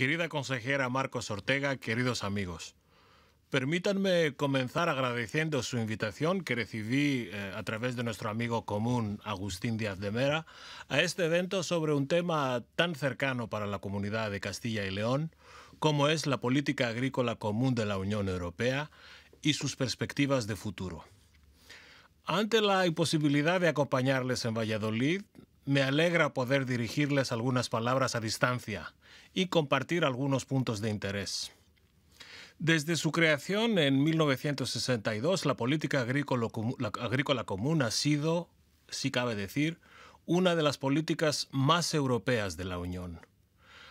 Querida consejera Marcos Ortega, queridos amigos, permítanme comenzar agradeciendo su invitación que recibí eh, a través de nuestro amigo común Agustín Díaz de Mera a este evento sobre un tema tan cercano para la comunidad de Castilla y León como es la política agrícola común de la Unión Europea y sus perspectivas de futuro. Ante la imposibilidad de acompañarles en Valladolid, me alegra poder dirigirles algunas palabras a distancia y compartir algunos puntos de interés. Desde su creación en 1962, la política agrícola, común ha sido, si cabe decir, una de las políticas más europeas de la Unión.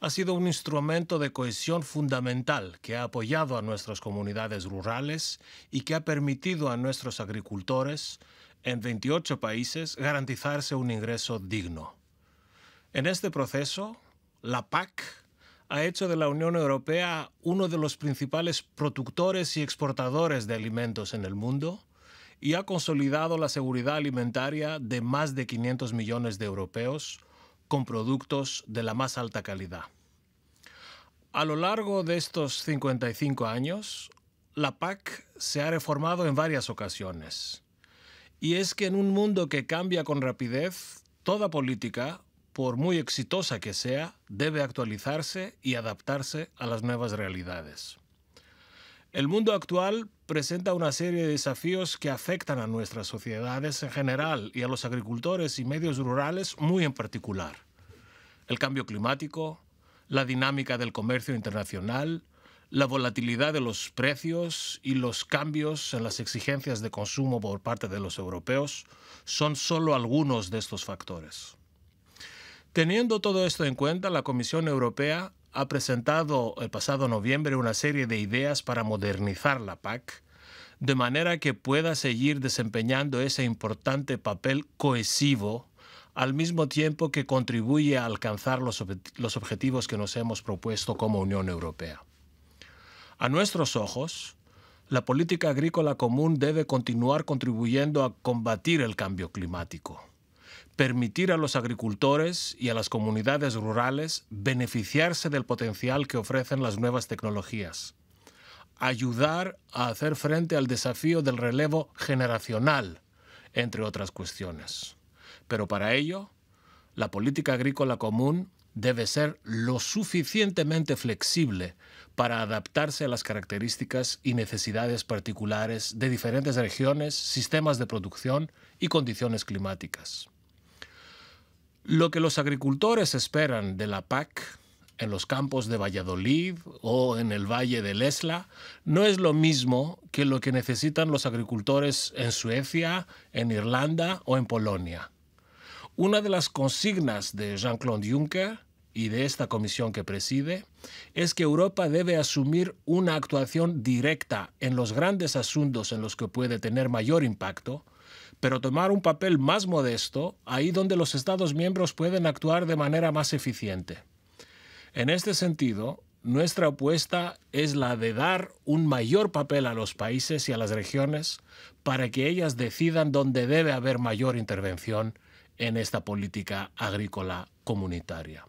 Ha sido un instrumento de cohesión fundamental que ha apoyado a nuestras comunidades rurales y que ha permitido a nuestros agricultores en 28 países garantizarse un ingreso digno. En este proceso, la PAC ha hecho de la Unión Europea uno de los principales productores y exportadores de alimentos en el mundo y ha consolidado la seguridad alimentaria de más de 500 millones de europeos con productos de la más alta calidad. A lo largo de estos 55 años, la PAC se ha reformado en varias ocasiones. Y es que en un mundo que cambia con rapidez, toda política, por muy exitosa que sea, debe actualizarse y adaptarse a las nuevas realidades. El mundo actual presenta una serie de desafíos que afectan a nuestras sociedades en general y a los agricultores y medios rurales muy en particular. El cambio climático, la dinámica del comercio internacional, la volatilidad de los precios y los cambios en las exigencias de consumo por parte de los europeos son solo algunos de estos factores. Teniendo todo esto en cuenta, la Comisión Europea ha presentado el pasado noviembre una serie de ideas para modernizar la PAC, de manera que pueda seguir desempeñando ese importante papel cohesivo al mismo tiempo que contribuye a alcanzar los, objetivos que nos hemos propuesto como Unión Europea. A nuestros ojos, la política agrícola común debe continuar contribuyendo a combatir el cambio climático, permitir a los agricultores y a las comunidades rurales beneficiarse del potencial que ofrecen las nuevas tecnologías, ayudar a hacer frente al desafío del relevo generacional, entre otras cuestiones. Pero para ello, la política agrícola común debe ser lo suficientemente flexible para adaptarse a las características y necesidades particulares de diferentes regiones, sistemas de producción y condiciones climáticas. Lo que los agricultores esperan de la PAC en los campos de Valladolid o en el valle de Lesla no es lo mismo que lo que necesitan los agricultores en Suecia, en Irlanda o en Polonia. Una de las consignas de Jean-Claude Juncker y de esta comisión que preside es que Europa debe asumir una actuación directa en los grandes asuntos en los que puede tener mayor impacto, pero tomar un papel más modesto ahí donde los Estados miembros pueden actuar de manera más eficiente. En este sentido, nuestra apuesta es la de dar un mayor papel a los países y a las regiones para que ellas decidan dónde debe haber mayor intervención en esta política agrícola comunitaria.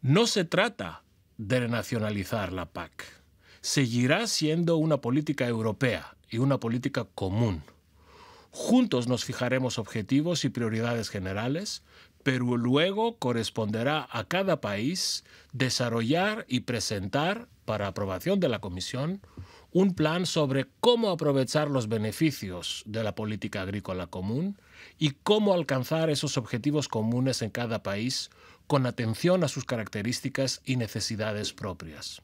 No se trata de renacionalizar la PAC. Seguirá siendo una política europea y una política común. Juntos nos fijaremos objetivos y prioridades generales, pero luego corresponderá a cada país desarrollar y presentar para aprobación de la Comisión un plan sobre cómo aprovechar los beneficios de la política agrícola común y cómo alcanzar esos objetivos comunes en cada país con atención a sus características y necesidades propias.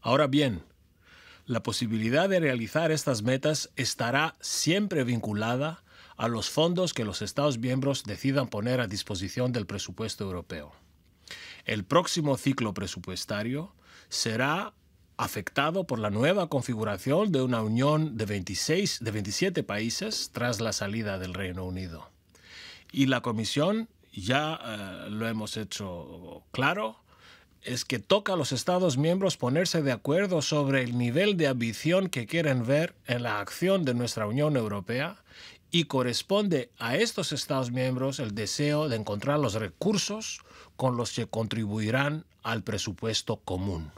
Ahora bien, la posibilidad de realizar estas metas estará siempre vinculada a los fondos que los Estados miembros decidan poner a disposición del presupuesto europeo. El próximo ciclo presupuestario será afectado por la nueva configuración de una unión de, 26, de 27 países tras la salida del Reino Unido. Y la Comisión, ya eh, lo hemos hecho claro, es que toca a los Estados miembros ponerse de acuerdo sobre el nivel de ambición que quieren ver en la acción de nuestra Unión Europea y corresponde a estos Estados miembros el deseo de encontrar los recursos con los que contribuirán al presupuesto común.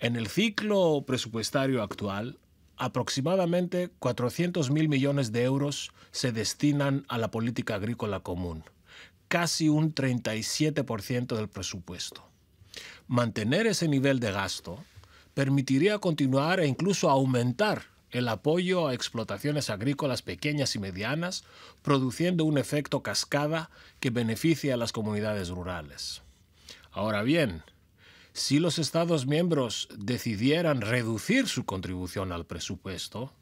En el ciclo presupuestario actual, aproximadamente 400.000 millones de euros se destinan a la política agrícola común, casi un 37% del presupuesto. Mantener ese nivel de gasto permitiría continuar e incluso aumentar el apoyo a explotaciones agrícolas pequeñas y medianas, produciendo un efecto cascada que beneficia a las comunidades rurales. Ahora bien, si los Estados miembros decidieran reducir su contribución al presupuesto,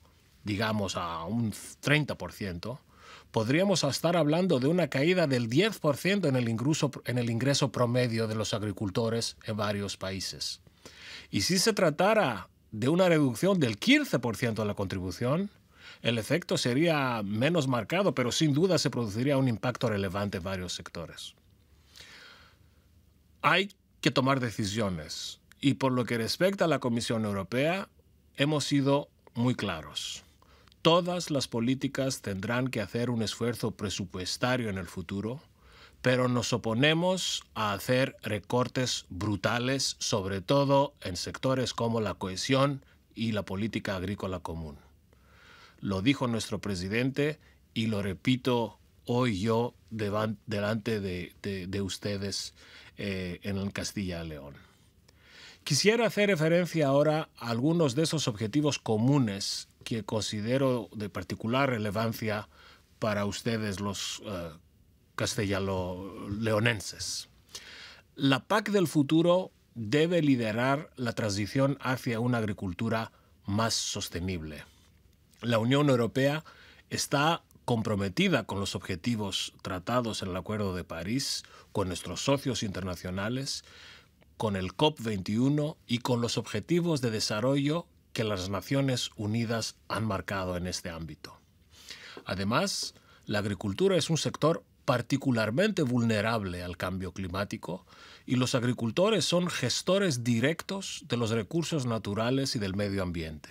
digamos a un 30%, podríamos estar hablando de una caída del 10% en el, ingreso, en el ingreso promedio de los agricultores en varios países. Y si se tratara de una reducción del 15% de la contribución, el efecto sería menos marcado, pero sin duda se produciría un impacto relevante en varios sectores. Hay que tomar decisiones. Y por lo que respecta a la Comisión Europea, hemos sido muy claros. Todas las políticas tendrán que hacer un esfuerzo presupuestario en el futuro, pero nos oponemos a hacer recortes brutales, sobre todo en sectores como la cohesión y la política agrícola común. Lo dijo nuestro presidente y lo repito hoy yo delante de, ustedes eh, en el Castilla y León. Quisiera hacer referencia ahora a algunos de esos objetivos comunes que considero de particular relevancia para ustedes los eh, castellano-leonenses. La PAC del futuro debe liderar la transición hacia una agricultura más sostenible. La Unión Europea está comprometida con los objetivos tratados en el Acuerdo de París, con nuestros socios internacionales, con el COP21 y con los objetivos de desarrollo que las Naciones Unidas han marcado en este ámbito. Además, la agricultura es un sector particularmente vulnerable al cambio climático y los agricultores son gestores directos de los recursos naturales y del medio ambiente.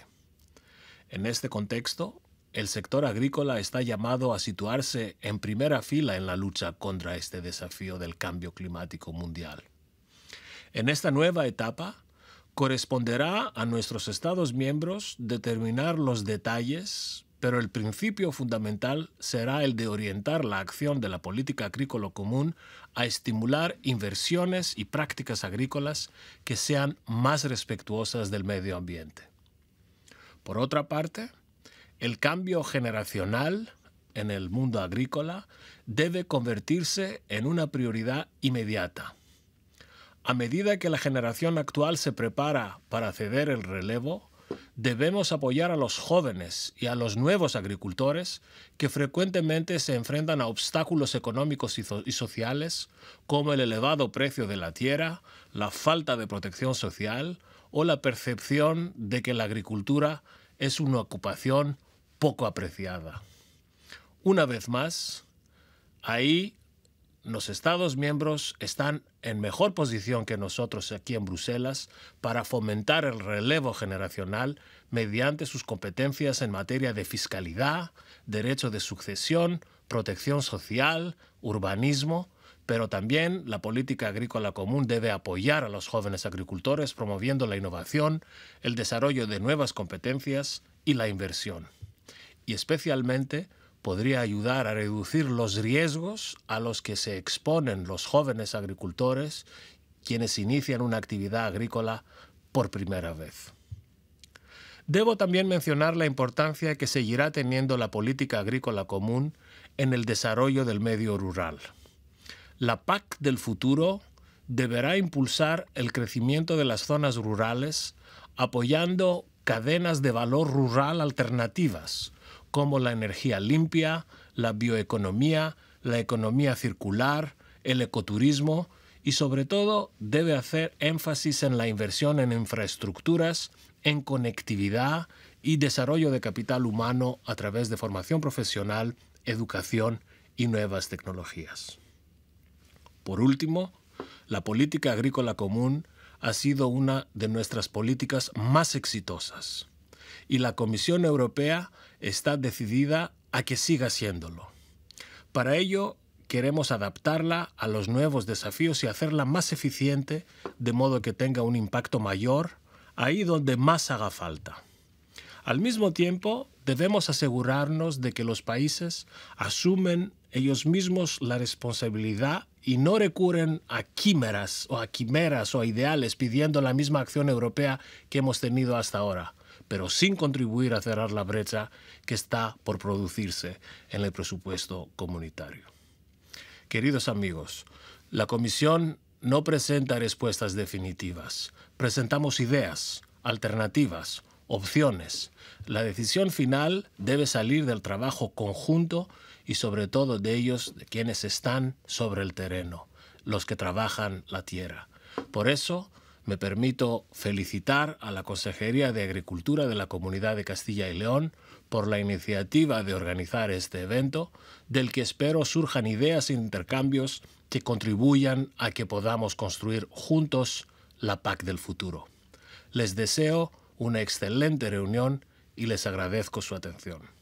En este contexto, el sector agrícola está llamado a situarse en primera fila en la lucha contra este desafío del cambio climático mundial. En esta nueva etapa, corresponderá a nuestros Estados miembros determinar los detalles, pero el principio fundamental será el de orientar la acción de la política agrícola común a estimular inversiones y prácticas agrícolas que sean más respetuosas del medio ambiente. Por otra parte, el cambio generacional en el mundo agrícola debe convertirse en una prioridad inmediata. A medida que la generación actual se prepara para ceder el relevo, debemos apoyar a los jóvenes y a los nuevos agricultores que frecuentemente se enfrentan a obstáculos económicos y, sociales como el elevado precio de la tierra, la falta de protección social o la percepción de que la agricultura es una ocupación poco apreciada. Una vez más, ahí los Estados miembros están en mejor posición que nosotros aquí en Bruselas para fomentar el relevo generacional mediante sus competencias en materia de fiscalidad, derecho de sucesión, protección social, urbanismo, pero también la política agrícola común debe apoyar a los jóvenes agricultores promoviendo la innovación, el desarrollo de nuevas competencias y la inversión y especialmente podría ayudar a reducir los riesgos a los que se exponen los jóvenes agricultores quienes inician una actividad agrícola por primera vez. Debo también mencionar la importancia que seguirá teniendo la política agrícola común en el desarrollo del medio rural. La PAC del futuro deberá impulsar el crecimiento de las zonas rurales apoyando cadenas de valor rural alternativas, como la energía limpia, la bioeconomía, la economía circular, el ecoturismo y sobre todo debe hacer énfasis en la inversión en infraestructuras, en conectividad y desarrollo de capital humano a través de formación profesional, educación y nuevas tecnologías. Por último, la política agrícola común ha sido una de nuestras políticas más exitosas y la Comisión Europea está decidida a que siga siéndolo. Para ello, queremos adaptarla a los nuevos desafíos y hacerla más eficiente, de modo que tenga un impacto mayor ahí donde más haga falta. Al mismo tiempo, debemos asegurarnos de que los países asumen ellos mismos la responsabilidad y no recurren a quimeras o a quimeras o a ideales pidiendo la misma acción europea que hemos tenido hasta ahora pero sin contribuir a cerrar la brecha que está por producirse en el presupuesto comunitario. Queridos amigos, la Comisión no presenta respuestas definitivas. Presentamos ideas, alternativas, opciones. La decisión final debe salir del trabajo conjunto y sobre todo de ellos, de quienes están sobre el terreno, los que trabajan la tierra. Por eso, me permito felicitar a la Consejería de Agricultura de la Comunidad de Castilla y León por la iniciativa de organizar este evento, del que espero surjan ideas e intercambios que contribuyan a que podamos construir juntos la PAC del futuro. Les deseo una excelente reunión y les agradezco su atención.